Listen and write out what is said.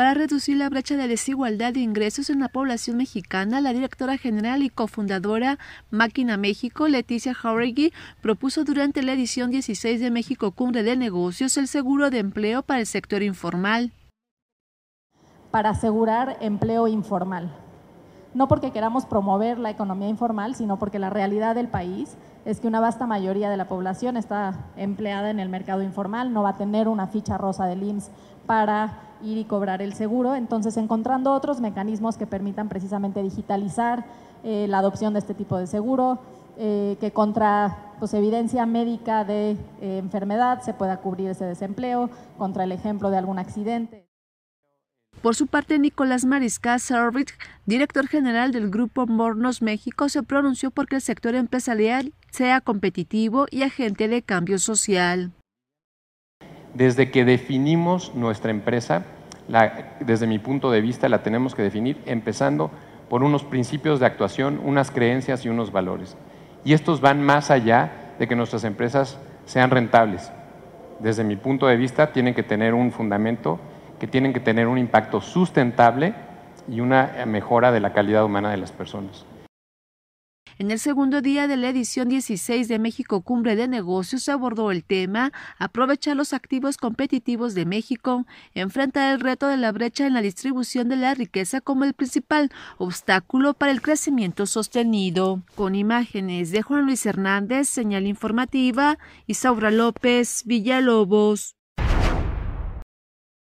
Para reducir la brecha de desigualdad de ingresos en la población mexicana, la directora general y cofundadora Máquina México, Leticia Jauregui, propuso durante la edición 16 de México Cumbre de Negocios el seguro de empleo para el sector informal. Para asegurar empleo informal. No porque queramos promover la economía informal, sino porque la realidad del país es que una vasta mayoría de la población está empleada en el mercado informal, no va a tener una ficha rosa de lims para ir y cobrar el seguro, entonces encontrando otros mecanismos que permitan precisamente digitalizar eh, la adopción de este tipo de seguro, eh, que contra pues, evidencia médica de eh, enfermedad se pueda cubrir ese desempleo, contra el ejemplo de algún accidente. Por su parte, Nicolás Mariscal director general del Grupo Mornos México, se pronunció porque el sector empresarial sea competitivo y agente de cambio social. Desde que definimos nuestra empresa, desde mi punto de vista, la tenemos que definir empezando por unos principios de actuación, unas creencias y unos valores. Y estos van más allá de que nuestras empresas sean rentables. Desde mi punto de vista, tienen que tener un fundamento, que tienen que tener un impacto sustentable y una mejora de la calidad humana de las personas. En el segundo día de la edición 16 de México Cumbre de Negocios se abordó el tema aprovechar los activos competitivos de México, enfrentar el reto de la brecha en la distribución de la riqueza como el principal obstáculo para el crecimiento sostenido. Con imágenes de Juan Luis Hernández, señal informativa, y Saura López, Villalobos.